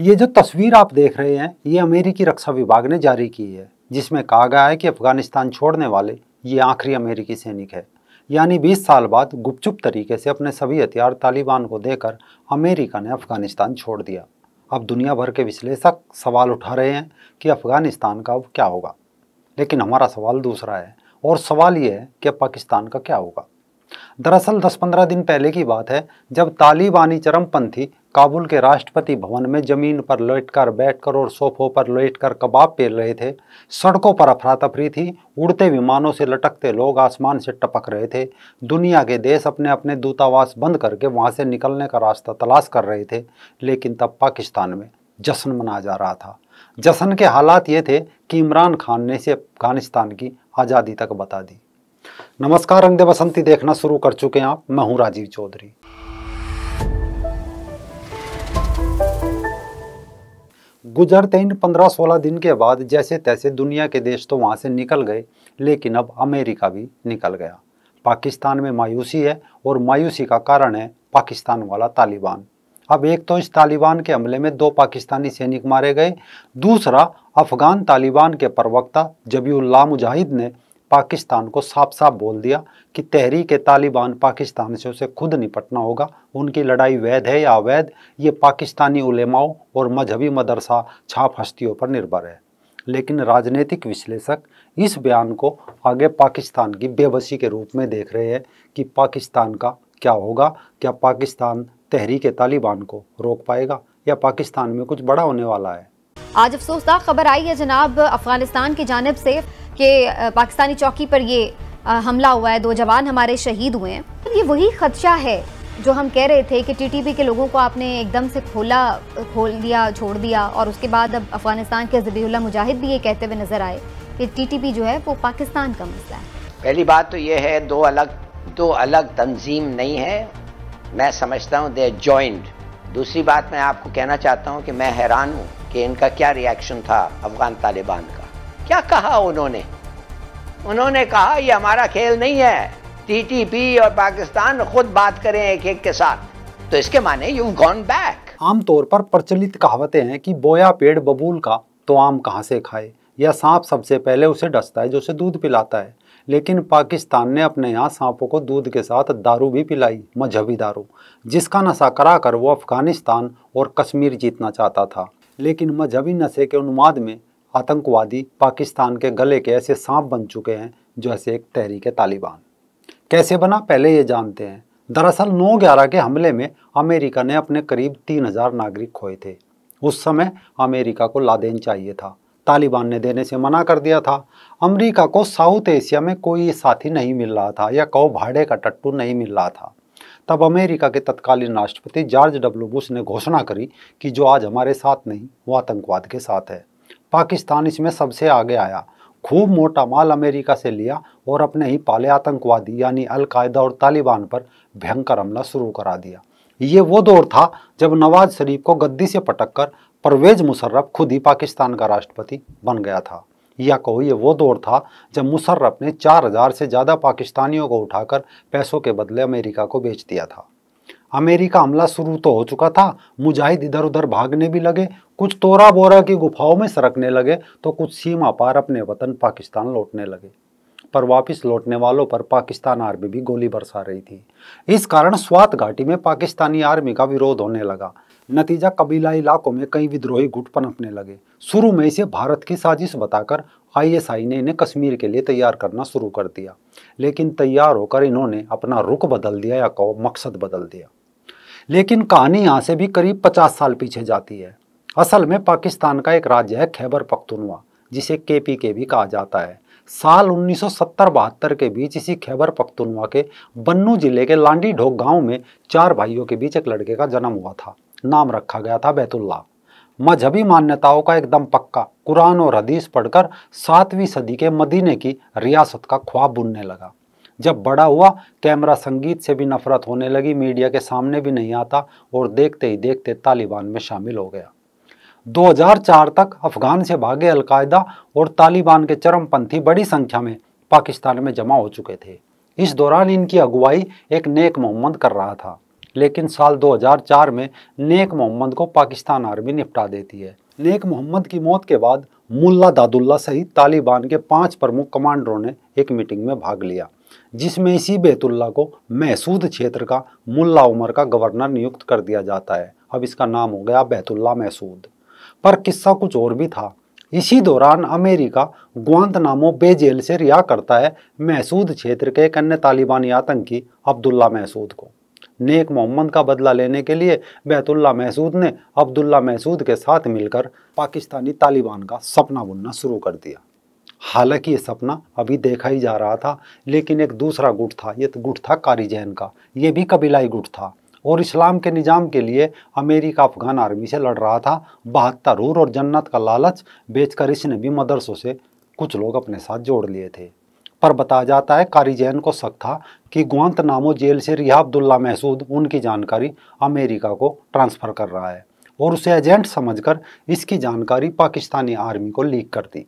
ये जो तस्वीर आप देख रहे हैं ये अमेरिकी रक्षा विभाग ने जारी की है जिसमें कहा गया है कि अफगानिस्तान छोड़ने वाले ये आखिरी अमेरिकी सैनिक है यानी 20 साल बाद गुपचुप तरीके से अपने सभी हथियार तालिबान को देकर अमेरिका ने अफगानिस्तान छोड़ दिया अब दुनिया भर के विश्लेषक सवाल उठा रहे हैं कि अफगानिस्तान का अब क्या होगा लेकिन हमारा सवाल दूसरा है और सवाल ये है कि अब पाकिस्तान का क्या होगा दरअसल 10-15 दिन पहले की बात है जब तालिबानी चरमपंथी काबुल के राष्ट्रपति भवन में ज़मीन पर लेटकर बैठकर और सोफों पर लेटकर कबाब पेल रहे थे सड़कों पर अफरा तफरी थी उड़ते विमानों से लटकते लोग आसमान से टपक रहे थे दुनिया के देश अपने अपने दूतावास बंद करके वहाँ से निकलने का रास्ता तलाश कर रहे थे लेकिन तब पाकिस्तान में जश्न मनाया जा रहा था जश्न के हालात ये थे कि इमरान खान ने इसे अफगानिस्तान की आज़ादी तक बता दी नमस्कार रंग बसंती देखना शुरू कर चुके हैं आप मैं हूँ राजीव चौधरी गुजरते इन पंद्रह सोलह दिन के बाद जैसे तैसे दुनिया के देश तो वहाँ से निकल गए लेकिन अब अमेरिका भी निकल गया पाकिस्तान में मायूसी है और मायूसी का कारण है पाकिस्तान वाला तालिबान अब एक तो इस तालिबान के हमले में दो पाकिस्तानी सैनिक मारे गए दूसरा अफगान तालिबान के प्रवक्ता जबीउल्ला मुजाहिद ने पाकिस्तान को साफ साफ बोल दिया कि तहरीक तालिबान पाकिस्तान से उसे खुद निपटना होगा उनकी लड़ाई वैध है या अवैध ये पाकिस्तानी उलेमाओं और मजहबी मदरसा छाप हस्तियों पर निर्भर है लेकिन राजनीतिक विश्लेषक इस बयान को आगे पाकिस्तान की बेबसी के रूप में देख रहे हैं कि पाकिस्तान का क्या होगा क्या पाकिस्तान तहरीक तालिबान को रोक पाएगा या पाकिस्तान में कुछ बड़ा होने वाला है आज अफसोसनाक खबर आई है जनाब अफगानिस्तान की जानब से कि पाकिस्तानी चौकी पर ये हमला हुआ है दो जवान हमारे शहीद हुए हैं तो ये वही खदशा है जो हम कह रहे थे कि टीटीपी के लोगों को आपने एकदम से खोला खोल दिया छोड़ दिया और उसके बाद अब अफगानिस्तान के जबीउल्ला मुजाहिद भी ये कहते हुए नजर आए कि टीटीपी जो है वो पाकिस्तान का मसला है पहली बात तो ये है दो अलग दो अलग तंजीम नहीं है मैं समझता हूँ दे ज्वाइंट दूसरी बात मैं आपको कहना चाहता हूँ कि मैं हैरान हूँ कि इनका क्या रिएक्शन था अफगान तालिबान का क्या कहा उन्होंने उन्होंने कहा ये हमारा खेल नहीं है टीटीपी और पाकिस्तान खुद बात करें एक एक के साथ तो इसके माने यू गॉन बैक आमतौर पर प्रचलित कहावतें हैं कि बोया पेड़ बबूल का तो आम कहाँ से खाए या सांप सबसे पहले उसे डसता है जो उसे दूध पिलाता है लेकिन पाकिस्तान ने अपने यहाँ सांपों को दूध के साथ दारू भी पिलाई मजहबी दारू जिसका नशा करा कर वो अफगानिस्तान और कश्मीर जीतना चाहता था लेकिन मजहबी नशे के उन्माद में आतंकवादी पाकिस्तान के गले के ऐसे सांप बन चुके हैं जो ऐसे एक तहरीक तालिबान कैसे बना पहले ये जानते हैं दरअसल 9/11 के हमले में अमेरिका ने अपने करीब 3000 नागरिक खोए थे उस समय अमेरिका को लादेन चाहिए था तालिबान ने देने से मना कर दिया था अमेरिका को साउथ एशिया में कोई साथी नहीं मिल रहा था या कौ भाड़े का टट्टू नहीं मिल रहा था तब अमेरिका के तत्कालीन राष्ट्रपति जॉर्ज डब्ल्यू बुश ने घोषणा करी कि जो आज हमारे साथ नहीं वो आतंकवाद के साथ है पाकिस्तान इसमें सबसे आगे आया खूब मोटा माल अमेरिका से लिया और अपने ही पाले आतंकवादी यानी अलकायदा और तालिबान पर भयंकर हमला शुरू करा दिया ये वो दौर था जब नवाज शरीफ को गद्दी से पटक कर परवेज मुशर्रफ खुद ही पाकिस्तान का राष्ट्रपति बन गया था या कहो ये वो दौर था जब मुशर्रफ ने 4000 से ज़्यादा पाकिस्तानियों को उठाकर पैसों के बदले अमेरिका को बेच दिया था अमेरिका हमला शुरू तो हो चुका था मुजाहिद इधर उधर भागने भी लगे कुछ तोरा बोरा की गुफाओं में सरकने लगे तो कुछ सीमा पार अपने वतन पाकिस्तान लौटने लगे पर वापस लौटने वालों पर पाकिस्तान आर्मी भी गोली बरसा रही थी इस कारण स्वात घाटी में पाकिस्तानी आर्मी का विरोध होने लगा नतीजा कबीला इलाकों में कई विद्रोही गुट पनपने लगे शुरू में इसे भारत की साजिश बताकर आईएसआई ने इन्हें कश्मीर के लिए तैयार करना शुरू कर दिया लेकिन तैयार होकर इन्होंने अपना रुख बदल दिया या कहो मकसद बदल दिया लेकिन कहानी यहाँ से भी करीब पचास साल पीछे जाती है असल में पाकिस्तान का एक राज्य है खैबर पख्तुनवा जिसे के पी के भी कहा जाता है साल 1970-72 के बीच इसी खैबर पख्तुनवा के बन्नू जिले के लांडी ढोक गांव में चार भाइयों के बीच एक लड़के का जन्म हुआ था नाम रखा गया था बैतुल्ला मजहबी मान्यताओं का एकदम पक्का कुरान और हदीस पढ़कर सातवीं सदी के मदीने की रियासत का ख्वाब बुनने लगा जब बड़ा हुआ कैमरा संगीत से भी नफरत होने लगी मीडिया के सामने भी नहीं आता और देखते ही देखते तालिबान में शामिल हो गया 2004 तक अफगान से भागे अलकायदा और तालिबान के चरमपंथी बड़ी संख्या में पाकिस्तान में जमा हो चुके थे इस दौरान इनकी अगुवाई एक नेक मोहम्मद कर रहा था लेकिन साल 2004 में नेक मोहम्मद को पाकिस्तान आर्मी निपटा देती है नेक मोहम्मद की मौत के बाद मुल्ला दादुल्ला सहित तालिबान के पांच प्रमुख कमांडरों ने एक मीटिंग में भाग लिया जिसमें इसी बेतुल्ला को महसूद क्षेत्र का मुल्ला उमर का गवर्नर नियुक्त कर दिया जाता है अब इसका नाम हो गया बैतुल्ला महसूद पर किस्सा कुछ और भी था इसी दौरान अमेरिका ग्वान्त नामो बे जेल से रिहा करता है महसूद क्षेत्र के एक अन्य तालिबानी आतंकी अब्दुल्ला महसूद को नेक मोहम्मद का बदला लेने के लिए बैतुल्ला महसूद ने अब्दुल्ला महसूद के साथ मिलकर पाकिस्तानी तालिबान का सपना बुनना शुरू कर दिया हालांकि ये सपना अभी देखा ही जा रहा था लेकिन एक दूसरा गुट था ये तो गुट था कारी जैन का ये भी कबीलाई गुट था और इस्लाम के निज़ाम के लिए अमेरिका अफगान आर्मी से लड़ रहा था बहत्तर और जन्नत का लालच बेचकर इसने भी मदरसों से कुछ लोग अपने साथ जोड़ लिए थे पर बताया जाता है कारी जैन को शक था कि ग्वांत नामो जेल से रिहा अब्दुल्ला महसूद उनकी जानकारी अमेरिका को ट्रांसफ़र कर रहा है और उसे एजेंट समझकर इसकी जानकारी पाकिस्तानी आर्मी को लीक कर दी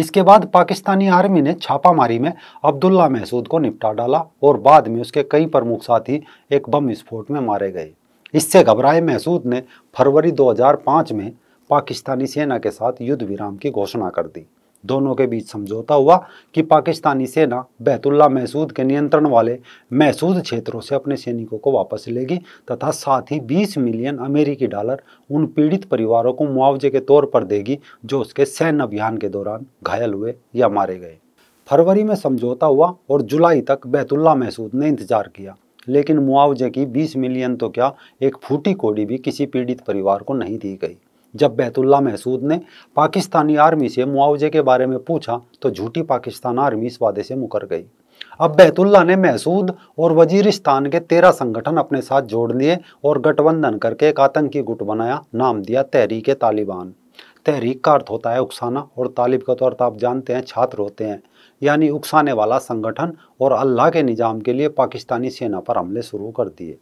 इसके बाद पाकिस्तानी आर्मी ने छापामारी में अब्दुल्ला महसूद को निपटा डाला और बाद में उसके कई प्रमुख साथी एक बम विस्फोट में मारे गए इससे घबराए महसूद ने फरवरी 2005 में पाकिस्तानी सेना के साथ युद्ध विराम की घोषणा कर दी दोनों के बीच समझौता हुआ कि पाकिस्तानी सेना बैतुल्ला महसूद के नियंत्रण वाले महसूद क्षेत्रों से अपने सैनिकों को वापस लेगी तथा साथ ही 20 मिलियन अमेरिकी डॉलर उन पीड़ित परिवारों को मुआवजे के तौर पर देगी जो उसके सैन्य अभियान के दौरान घायल हुए या मारे गए फरवरी में समझौता हुआ और जुलाई तक बैतुल्ला महसूद ने इंतजार किया लेकिन मुआवजे की 20 मिलियन तो क्या एक फूटी कोड़ी भी किसी पीड़ित परिवार को नहीं दी गई जब बैतुल्ला महसूद ने पाकिस्तानी आर्मी से मुआवजे के बारे में पूछा तो झूठी पाकिस्तान आर्मी इस वादे से मुकर गई अब बैतुल्ला ने महसूद और वजीरिस्तान के तेरह संगठन अपने साथ जोड़ लिए और गठबंधन करके एक आतंकी गुट बनाया नाम दिया तहरीक तालिबान तहरीक का अर्थ होता है उकसाना और तालिब का तो अर्थ आप जानते हैं छात्र होते हैं यानी उकसाने वाला संगठन और अल्लाह के निज़ाम के लिए पाकिस्तानी सेना पर हमले शुरू कर दिए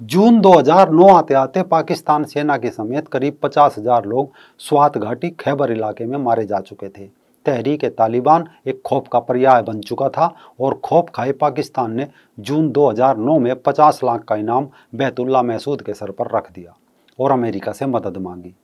जून 2009 आते आते पाकिस्तान सेना के समेत करीब पचास हजार लोग स्वात घाटी खैबर इलाके में मारे जा चुके थे तहरीक तालिबान एक खौफ का पर्याय बन चुका था और खौफ खाए पाकिस्तान ने जून 2009 में 50 लाख का इनाम बैतुल्ला महसूद के सर पर रख दिया और अमेरिका से मदद मांगी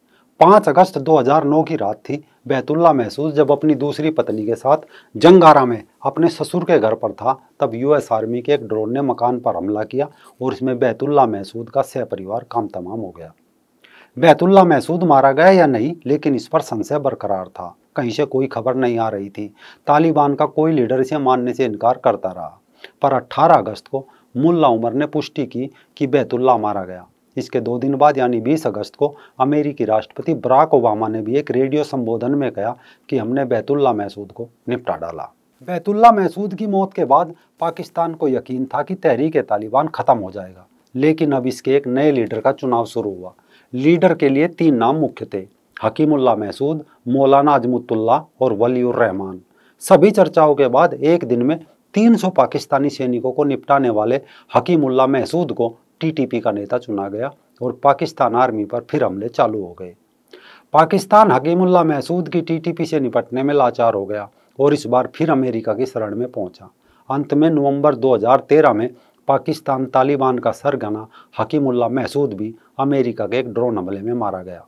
पाँच अगस्त 2009 की रात थी बैतुल्ला महसूस जब अपनी दूसरी पत्नी के साथ जंगारा में अपने ससुर के घर पर था तब यूएस आर्मी के एक ड्रोन ने मकान पर हमला किया और इसमें बैतुल्ला महसूद का सह परिवार काम तमाम हो गया बैतुल्ला महसूद मारा गया या नहीं लेकिन इस पर संशय बरकरार था कहीं से कोई खबर नहीं आ रही थी तालिबान का कोई लीडर इसे मानने से इनकार करता रहा पर 18 अगस्त को मुल्ला उमर ने पुष्टि की कि बैतुल्ला मारा गया इसके दो दिन बाद यानी बीस अगस्त को अमेरिकी राष्ट्रपति बराक ओबामा ने भी एक रेडियो संबोधन में कहा कि हमने बैतुल्ला महसूद को निपटा डाला बैतुल्ला महसूद की मौत के बाद पाकिस्तान को यकीन था कि तहरीक तालिबान ख़त्म हो जाएगा लेकिन अब इसके एक नए लीडर का चुनाव शुरू हुआ लीडर के लिए तीन नाम मुख्य थे हकीमुल्ला महसूद मौलाना अजमतुल्ला और वलीउररहमान सभी चर्चाओं के बाद एक दिन में 300 पाकिस्तानी सैनिकों को निपटाने वाले हकीमुल्ला महसूद को टीटीपी का नेता चुना गया और पाकिस्तान आर्मी पर फिर हमले चालू हो गए पाकिस्तान हकीमुल्ला महसूद की टीटीपी से निपटने में लाचार हो गया और इस बार फिर अमेरिका की शरण में पहुंचा अंत में नवंबर 2013 में पाकिस्तान तालिबान का सरगना हकीमुल्ला महसूद भी अमेरिका के एक ड्रोन हमले में मारा गया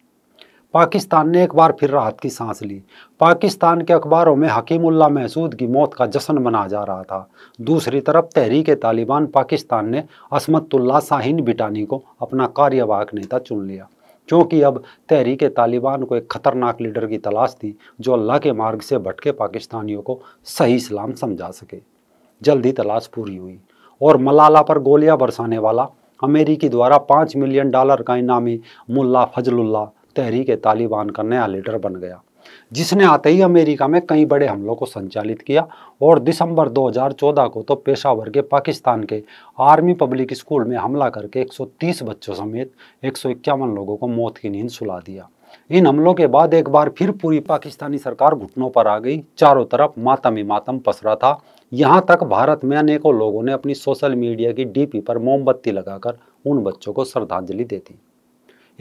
पाकिस्तान ने एक बार फिर राहत की सांस ली पाकिस्तान के अखबारों में हकीमुल्ला महसूद की मौत का जश्न मना जा रहा था दूसरी तरफ तहरीक तालिबान पाकिस्तान ने असमतुल्ला साहिन बिटानी को अपना कार्यवाहक नेता चुन लिया क्योंकि अब तहरीक तालिबान को एक खतरनाक लीडर की तलाश थी जो अल्लाह के मार्ग से भटके पाकिस्तानियों को सही इस्लाम समझा सके जल्दी तलाश पूरी हुई और मलाला पर गोलियां बरसाने वाला अमेरिकी द्वारा पाँच मिलियन डॉलर का इनामी मुल्ला फजलुल्ला तहरीक तालिबान का नया लीडर बन गया जिसने आते ही अमेरिका में कई बड़े हमलों को संचालित किया और दिसंबर 2014 को तो पेशावर के पाकिस्तान के आर्मी पब्लिक स्कूल में हमला करके 130 बच्चों समेत एक लोगों को मौत की नींद सुला दिया इन हमलों के बाद एक बार फिर पूरी पाकिस्तानी सरकार घुटनों पर आ गई चारों तरफ मातम ही मातम पसरा था यहाँ तक भारत में अनेकों लोगों ने अपनी सोशल मीडिया की डीपी पर मोमबत्ती लगाकर उन बच्चों को श्रद्धांजलि दे दी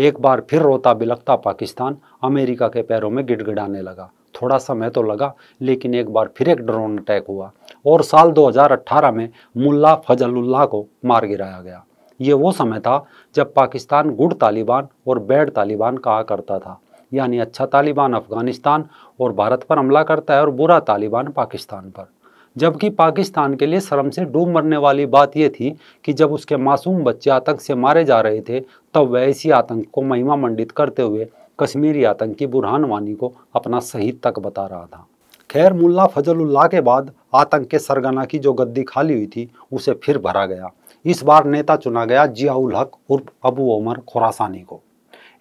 एक बार फिर रोता बिलखता पाकिस्तान अमेरिका के पैरों में गिड़गिड़ाने लगा थोड़ा समय तो लगा लेकिन एक बार फिर एक ड्रोन अटैक हुआ और साल 2018 में मुल्ला फजलुल्लाह को मार गिराया गया ये वो समय था जब पाकिस्तान गुड तालिबान और बैड तालिबान कहा करता था यानी अच्छा तालिबान अफगानिस्तान और भारत पर हमला करता है और बुरा तालिबान पाकिस्तान पर जबकि पाकिस्तान के लिए शर्म से डूब मरने वाली बात यह थी कि जब उसके मासूम बच्चे आतंक से मारे जा रहे थे तब वह इसी आतंक को महिमा मंडित करते हुए कश्मीरी आतंकी बुरहान वानी को अपना शहीद तक बता रहा था खैर मुल्ला फजलुल्लाह के बाद आतंक के सरगना की जो गद्दी खाली हुई थी उसे फिर भरा गया इस बार नेता चुना गया जियाउल हक उर्फ अबू उमर खुरासानी को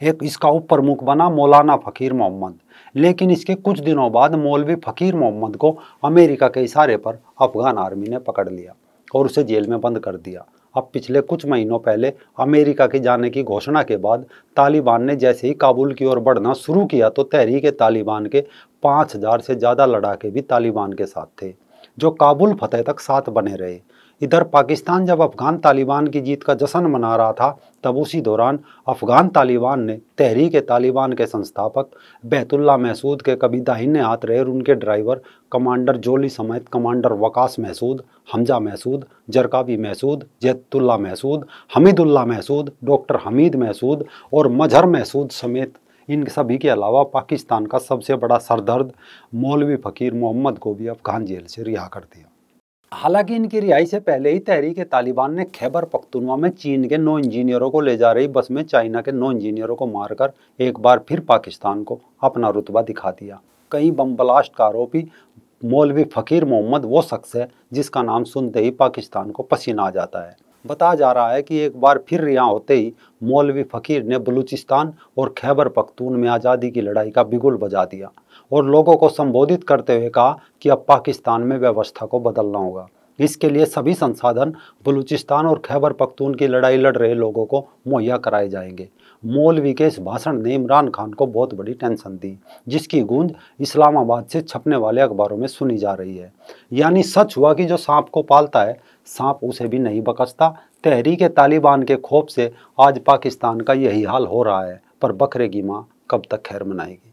एक इसका उप प्रमुख बना मौलाना फ़कीर मोहम्मद लेकिन इसके कुछ दिनों बाद मौलवी फ़कीर मोहम्मद को अमेरिका के इशारे पर अफगान आर्मी ने पकड़ लिया और उसे जेल में बंद कर दिया अब पिछले कुछ महीनों पहले अमेरिका के जाने की घोषणा के बाद तालिबान ने जैसे ही काबुल की ओर बढ़ना शुरू किया तो तहरीक तालिबान के पाँच से ज़्यादा लड़ाके भी तालिबान के साथ थे जो काबुल फतेह तक साथ बने रहे इधर पाकिस्तान जब अफ़गान तालिबान की जीत का जश्न मना रहा था तब उसी दौरान अफ़गान तालिबान ने तहरीक तालिबान के संस्थापक बैतुल्ला महसूद के कभी दाहिने हाथ रहे उनके ड्राइवर कमांडर जोली समेत कमांडर वकास महसूद हमजा महसूद जरकाबी महसूद जैतुल्ला महसूद हमीदुल्ला महसूद डॉक्टर हमीद महसूद और मजहर महसूद समेत इन सभी के अलावा पाकिस्तान का सबसे बड़ा सरदर्द मौलवी फ़कीर मोहम्मद को भी अफ़गान जेल से रिहा कर दिया हालांकि इनकी रिहाई से पहले ही तहरीक तालिबान ने खैबर पख्तुनवा में चीन के नौ इंजीनियरों को ले जा रही बस में चाइना के नौ इंजीनियरों को मारकर एक बार फिर पाकिस्तान को अपना रुतबा दिखा दिया कई बम ब्लास्ट का आरोपी मौलवी फ़कीर मोहम्मद वो शख्स है जिसका नाम सुनते ही पाकिस्तान को पसीना आ जाता है बताया जा रहा है कि एक बार फिर यहाँ होते ही मौलवी फ़कीर ने बलूचिस्तान और खैबर पख्तून में आज़ादी की लड़ाई का बिगुल बजा दिया और लोगों को संबोधित करते हुए कहा कि अब पाकिस्तान में व्यवस्था को बदलना होगा इसके लिए सभी संसाधन बलूचिस्तान और खैबर पख्तून की लड़ाई लड़ रहे लोगों को मुहैया कराए जाएंगे मौलवी के इस भाषण ने इमरान खान को बहुत बड़ी टेंशन दी जिसकी गूंज इस्लामाबाद से छपने वाले अखबारों में सुनी जा रही है यानी सच हुआ कि जो सांप को पालता है सांप उसे भी नहीं बकसता तहरीक तालिबान के खौफ से आज पाकिस्तान का यही हाल हो रहा है पर बकरे की माँ कब तक खैर मनाएगी